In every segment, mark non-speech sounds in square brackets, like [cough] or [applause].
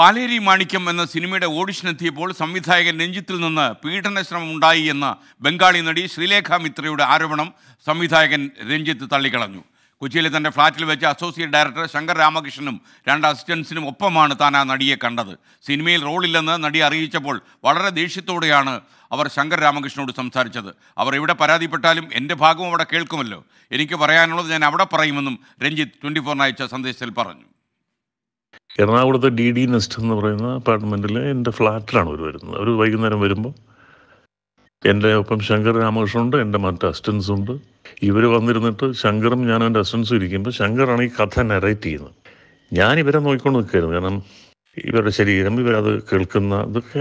പാലേരി മാണിക്യം എന്ന സിനിമയുടെ ഓഡിഷൻ എത്തിയപ്പോൾ സംവിധായകൻ രഞ്ജിത്തിൽ നിന്ന് പീഡനശ്രമം ഉണ്ടായി എന്ന ബംഗാളി നടി ശ്രീലേഖ മിത്രയുടെ ആരോപണം സംവിധായകൻ രഞ്ജിത്ത് തള്ളിക്കളഞ്ഞു കൊച്ചിയിലെ തൻ്റെ ഫ്ളാറ്റിൽ വെച്ച് അസോസിയേറ്റ് ഡയറക്ടർ ശങ്കർ രാമകൃഷ്ണനും രണ്ട് അസിസ്റ്റൻസിനും ഒപ്പമാണ് താൻ ആ നടിയെ കണ്ടത് സിനിമയിൽ റോളില്ലെന്ന് നടി അറിയിച്ചപ്പോൾ വളരെ ദേഷ്യത്തോടെയാണ് അവർ ശങ്കർ രാമകൃഷ്ണനോട് സംസാരിച്ചത് അവർ എവിടെ പരാതിപ്പെട്ടാലും എൻ്റെ ഭാഗവും അവിടെ കേൾക്കുമല്ലോ എനിക്ക് പറയാനുള്ളത് ഞാൻ അവിടെ പറയുമെന്നും രഞ്ജിത്ത് ട്വൻറ്റി ഫോറിന് അയച്ച സന്ദേശത്തിൽ പറഞ്ഞു എറണാകുളത്തെ ഡി ഡി നെസ്റ്റ് എന്ന് പറയുന്ന അപ്പാർട്ട്മെന്റിൽ എൻ്റെ ഫ്ലാറ്റിലാണ് അവർ വരുന്നത് അവർ വൈകുന്നേരം വരുമ്പോൾ എൻ്റെ ഒപ്പം ശങ്കർ ഉണ്ട് എൻ്റെ മറ്റ് അസിസ്റ്റൻസ് ഉണ്ട് ഇവർ വന്നിരുന്നിട്ട് ശങ്കറും ഞാനും എൻ്റെ അസിസ്റ്റൻസും ഇരിക്കുമ്പോൾ ശങ്കറാണ് ഈ കഥ നെറേറ്റ് ചെയ്യുന്നത് ഞാൻ ഇവരെ നോക്കിക്കൊണ്ട് നിൽക്കുകയായിരുന്നു കാരണം ഇവരുടെ ശരീരം ഇവരത് കേൾക്കുന്ന ഇതൊക്കെ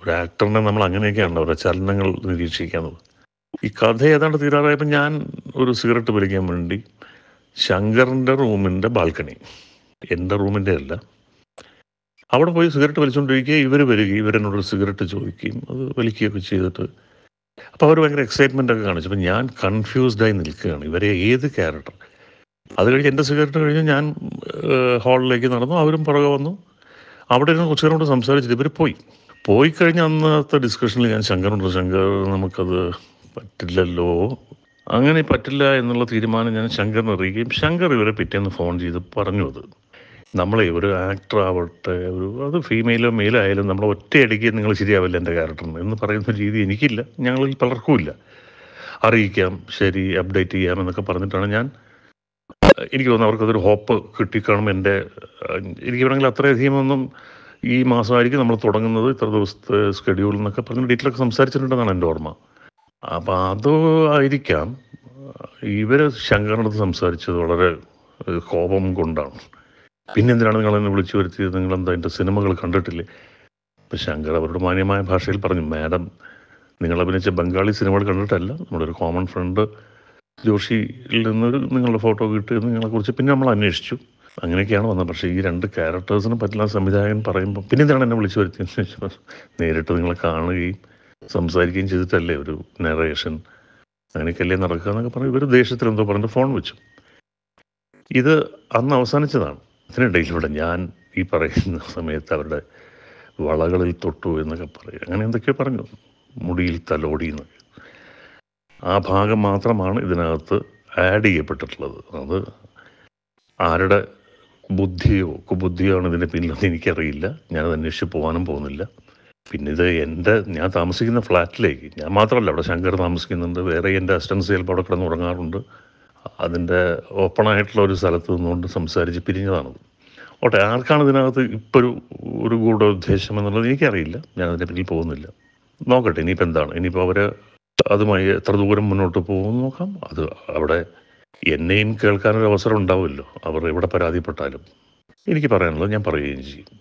ഒരു ആക്ടറിനെ നമ്മൾ അങ്ങനെയൊക്കെയാണ് അവരുടെ ചലനങ്ങൾ നിരീക്ഷിക്കുന്നത് ഈ കഥ ഏതാണ്ട് തീരാറായപ്പോൾ ഞാൻ ഒരു സിഗരറ്റ് വലിക്കാൻ വേണ്ടി ശങ്കറിൻ്റെ റൂമിൻ്റെ ബാൽക്കണി എൻ്റെ റൂമിൻ്റെ അല്ല അവിടെ പോയി സിഗരറ്റ് വലിച്ചുകൊണ്ടിരിക്കുക ഇവർ വരികയും ഇവരെന്നോട് സിഗരറ്റ് ചോദിക്കുകയും അത് വലിക്കുകയൊക്കെ ചെയ്തിട്ട് അപ്പോൾ അവർ ഭയങ്കര എക്സൈറ്റ്മെൻ്റ് ഒക്കെ കാണിച്ചു അപ്പോൾ ഞാൻ കൺഫ്യൂസ്ഡായി നിൽക്കുകയാണ് ഇവരെ ഏത് ക്യാരക്ടർ അത് കഴിഞ്ഞ് എൻ്റെ സിഗരറ്റ് കഴിഞ്ഞ് ഞാൻ ഹാളിലേക്ക് നടന്നു അവരും പുറകെ വന്നു അവിടെ ഇരുന്ന് കുറച്ചു നേരം സംസാരിച്ചിട്ട് ഇവർ പോയി പോയി കഴിഞ്ഞ അന്നത്തെ ഡിസ്കഷനിൽ ഞാൻ ശങ്കറുണ്ട് ശങ്കർ നമുക്കത് പറ്റില്ലല്ലോ അങ്ങനെ പറ്റില്ല എന്നുള്ള തീരുമാനം ഞാൻ ശങ്കറിന് അറിയുകയും ശങ്കർ ഇവരെ പിറ്റേന്ന് ഫോൺ ചെയ്ത് പറഞ്ഞു അത് നമ്മളെ ഒരു ആക്ടർ ആവട്ടെ ഒരു അത് ഫീമെയിലോ മെയിലോ ആയാലും നമ്മൾ ഒറ്റയടിക്ക് നിങ്ങൾ ശരിയാവില്ല എൻ്റെ ക്യാരക്ടറിന് എന്ന് പറയുന്ന രീതി എനിക്കില്ല ഞങ്ങളിൽ പലർക്കും ഇല്ല അറിയിക്കാം ശരി അപ്ഡേറ്റ് ചെയ്യാം എന്നൊക്കെ പറഞ്ഞിട്ടാണ് ഞാൻ എനിക്ക് തോന്നുന്നു അവർക്കതൊരു ഹോപ്പ് കിട്ടിക്കാണും എൻ്റെ എനിക്ക് വേണമെങ്കിൽ അത്രയധികം ഒന്നും ഈ മാസമായിരിക്കും നമ്മൾ തുടങ്ങുന്നത് ഇത്ര ദിവസത്തെ സ്കെഡ്യൂൾ എന്നൊക്കെ പറഞ്ഞ് ഡീറ്റെയിലൊക്കെ സംസാരിച്ചിട്ടുണ്ടെന്നാണ് എൻ്റെ ഓർമ്മ അപ്പോൾ അത് ആയിരിക്കാം ഇവർ ശങ്കറിനടുത്ത് സംസാരിച്ചത് വളരെ കോപം കൊണ്ടാണ് പിന്നെ എന്തിനാണ് നിങ്ങൾ എന്നെ വിളിച്ചു വരുത്തിയത് നിങ്ങൾ എന്താ എൻ്റെ സിനിമകൾ കണ്ടിട്ടില്ലേ അപ്പം ശങ്കർ അവരുടെ മാന്യമായ ഭാഷയിൽ പറഞ്ഞു മാഡം നിങ്ങൾ അഭിനയിച്ച ബംഗാളി സിനിമകൾ കണ്ടിട്ടല്ല നമ്മുടെ ഒരു കോമൺ ഫ്രണ്ട് ജോഷിയിൽ നിന്നൊരു നിങ്ങളുടെ ഫോട്ടോ കിട്ടി നിങ്ങളെക്കുറിച്ച് പിന്നെ നമ്മൾ അന്വേഷിച്ചു അങ്ങനെയൊക്കെയാണ് വന്നത് പക്ഷേ ഈ രണ്ട് ക്യാരക്ടേഴ്സിനെ പറ്റില്ല സംവിധായകൻ പറയുമ്പോൾ പിന്നെ എന്താണ് എന്നെ വിളിച്ചു വരുത്തിയെന്ന് ചോദിച്ചാൽ [laughs] നേരിട്ട് നിങ്ങളെ കാണുകയും സംസാരിക്കുകയും ചെയ്തിട്ടല്ലേ ഒരു നറേഷൻ അങ്ങനെയൊക്കെയല്ലേ നടക്കുക എന്നൊക്കെ പറഞ്ഞു ഇവർ ദേഷ്യത്തിൽ എന്തോ പറഞ്ഞിട്ട് ഫോൺ വെച്ചു ഇത് അന്ന് അവസാനിച്ചതാണ് അതിനിടയിലൂടെ ഞാൻ ഈ പറയുന്ന സമയത്ത് അവരുടെ വളകളിൽ തൊട്ടു എന്നൊക്കെ പറയും അങ്ങനെ എന്തൊക്കെയോ പറഞ്ഞു മുടിയിൽ തലോടി എന്നൊക്കെ ആ ഭാഗം മാത്രമാണ് ഇതിനകത്ത് ആഡ് ചെയ്യപ്പെട്ടിട്ടുള്ളത് അത് ആരുടെ ബുദ്ധിയോ കുബുദ്ധിയോ ഇതിൻ്റെ പിന്നിലെന്ന് എനിക്കറിയില്ല ഞാനത് അന്വേഷിച്ച് പോകാനും പോകുന്നില്ല പിന്നെ ഇത് എൻ്റെ ഞാൻ താമസിക്കുന്ന ഫ്ലാറ്റിലേക്ക് ഞാൻ മാത്രമല്ല അവിടെ ശങ്കർ താമസിക്കുന്നുണ്ട് വേറെ എൻ്റെ അസിസ്റ്റൻസ് ചിലപ്പോൾ അവിടെ കിടന്ന് ഉറങ്ങാറുണ്ട് അതിൻ്റെ ഓപ്പണായിട്ടുള്ള ഒരു സ്ഥലത്ത് നിന്നുകൊണ്ട് സംസാരിച്ച് പിരിഞ്ഞതാണത് ഓട്ടെ ആർക്കാണ് ഇതിനകത്ത് ഇപ്പോൾ ഒരു കൂടെ ഉദ്ദേശം എന്നുള്ളത് എനിക്കറിയില്ല ഞാൻ അതിൻ്റെ പിന്നിൽ പോകുന്നില്ല നോക്കട്ടെ ഇനിയിപ്പോൾ എന്താണ് ഇനിയിപ്പോൾ അവർ അതുമായി എത്ര ദൂരം മുന്നോട്ട് പോകുമെന്ന് നോക്കാം അത് അവിടെ എന്നെയും കേൾക്കാനൊരു അവസരം ഉണ്ടാവുമല്ലോ അവർ എവിടെ പരാതിപ്പെട്ടാലും എനിക്ക് പറയാനുള്ളത് ഞാൻ പറയുകയും ചെയ്യും